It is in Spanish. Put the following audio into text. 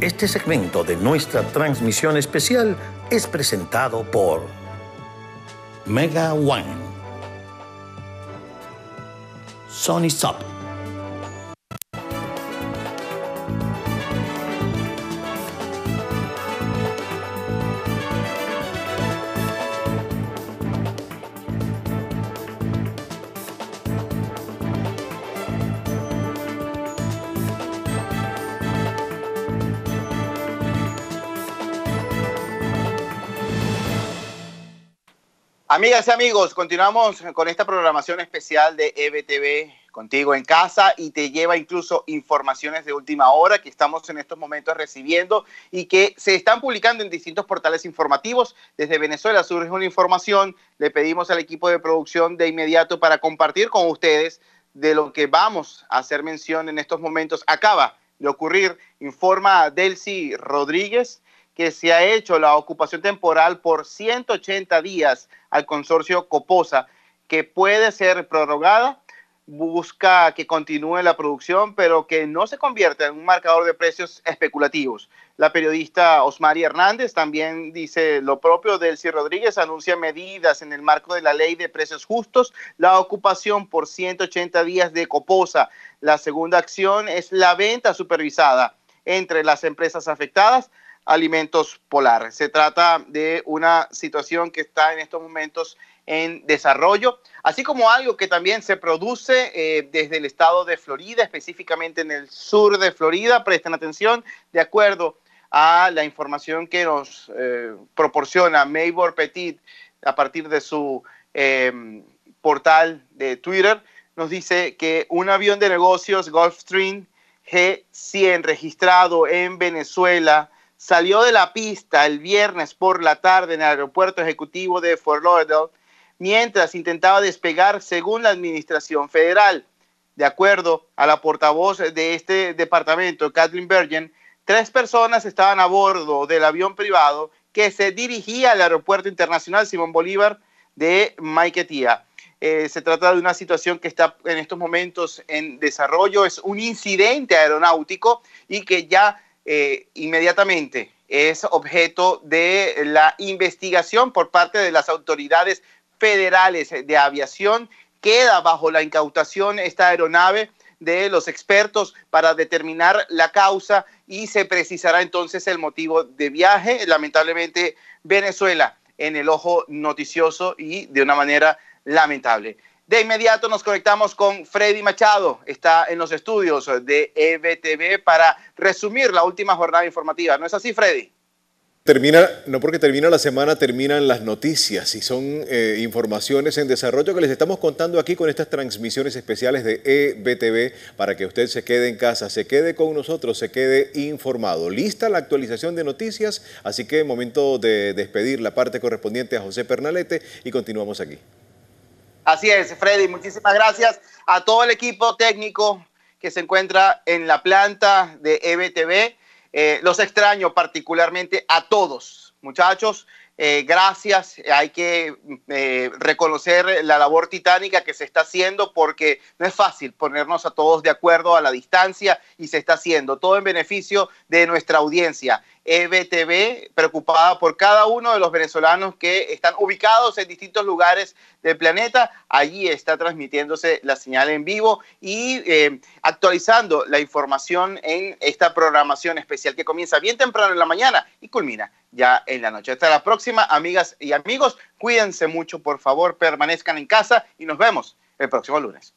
Este segmento de nuestra transmisión especial es presentado por Mega One, Sony Soft Amigas y amigos, continuamos con esta programación especial de EBTV contigo en casa y te lleva incluso informaciones de última hora que estamos en estos momentos recibiendo y que se están publicando en distintos portales informativos. Desde Venezuela surge una información, le pedimos al equipo de producción de inmediato para compartir con ustedes de lo que vamos a hacer mención en estos momentos. Acaba de ocurrir, informa Delcy Rodríguez que se ha hecho la ocupación temporal por 180 días al consorcio Coposa, que puede ser prorrogada, busca que continúe la producción, pero que no se convierta en un marcador de precios especulativos. La periodista Osmari Hernández también dice lo propio. del Ciro Rodríguez anuncia medidas en el marco de la ley de precios justos, la ocupación por 180 días de Coposa. La segunda acción es la venta supervisada entre las empresas afectadas alimentos polares. Se trata de una situación que está en estos momentos en desarrollo, así como algo que también se produce eh, desde el estado de Florida, específicamente en el sur de Florida. Presten atención, de acuerdo a la información que nos eh, proporciona Maybor Petit a partir de su em, portal de Twitter, nos dice que un avión de negocios Gulfstream G100 registrado en Venezuela salió de la pista el viernes por la tarde en el aeropuerto ejecutivo de Fort Lauderdale mientras intentaba despegar según la administración federal. De acuerdo a la portavoz de este departamento, Kathleen Bergen, tres personas estaban a bordo del avión privado que se dirigía al aeropuerto internacional Simón Bolívar de Maiquetía. Eh, se trata de una situación que está en estos momentos en desarrollo, es un incidente aeronáutico y que ya eh, inmediatamente es objeto de la investigación por parte de las autoridades federales de aviación. Queda bajo la incautación esta aeronave de los expertos para determinar la causa y se precisará entonces el motivo de viaje. Lamentablemente, Venezuela en el ojo noticioso y de una manera lamentable. De inmediato nos conectamos con Freddy Machado, está en los estudios de EBTV para resumir la última jornada informativa. ¿No es así, Freddy? Termina, no porque termina la semana, terminan las noticias y son eh, informaciones en desarrollo que les estamos contando aquí con estas transmisiones especiales de EBTV para que usted se quede en casa, se quede con nosotros, se quede informado. Lista la actualización de noticias, así que momento de despedir la parte correspondiente a José Pernalete y continuamos aquí. Así es, Freddy, muchísimas gracias a todo el equipo técnico, que se encuentra en la planta de EBTV. Eh, los extraño particularmente a todos, muchachos. Eh, gracias, hay que eh, reconocer la labor titánica que se está haciendo porque no es fácil ponernos a todos de acuerdo a la distancia y se está haciendo todo en beneficio de nuestra audiencia. EBTV, preocupada por cada uno de los venezolanos que están ubicados en distintos lugares del planeta. Allí está transmitiéndose la señal en vivo y eh, actualizando la información en esta programación especial que comienza bien temprano en la mañana y culmina ya en la noche. Hasta la próxima amigas y amigos. Cuídense mucho, por favor, permanezcan en casa y nos vemos el próximo lunes.